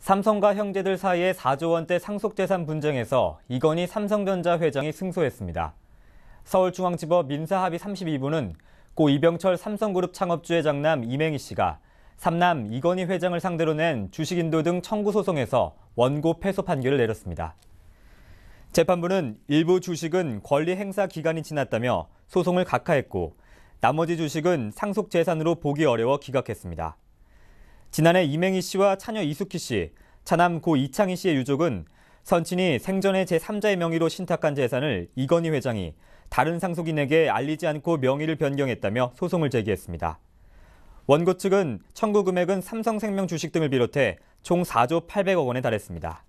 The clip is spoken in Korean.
삼성과 형제들 사이의 4조 원대 상속재산 분쟁에서 이건희 삼성전자 회장이 승소했습니다. 서울중앙지법 민사합의 32부는 고 이병철 삼성그룹 창업주의 장남 이맹희 씨가 삼남 이건희 회장을 상대로 낸 주식인도 등 청구소송에서 원고 패소 판결을 내렸습니다. 재판부는 일부 주식은 권리 행사 기간이 지났다며 소송을 각하했고 나머지 주식은 상속재산으로 보기 어려워 기각했습니다. 지난해 이맹희 씨와 차녀 이숙희 씨, 차남 고 이창희 씨의 유족은 선친이 생전에 제3자의 명의로 신탁한 재산을 이건희 회장이 다른 상속인에게 알리지 않고 명의를 변경했다며 소송을 제기했습니다. 원고 측은 청구 금액은 삼성생명 주식 등을 비롯해 총 4조 800억 원에 달했습니다.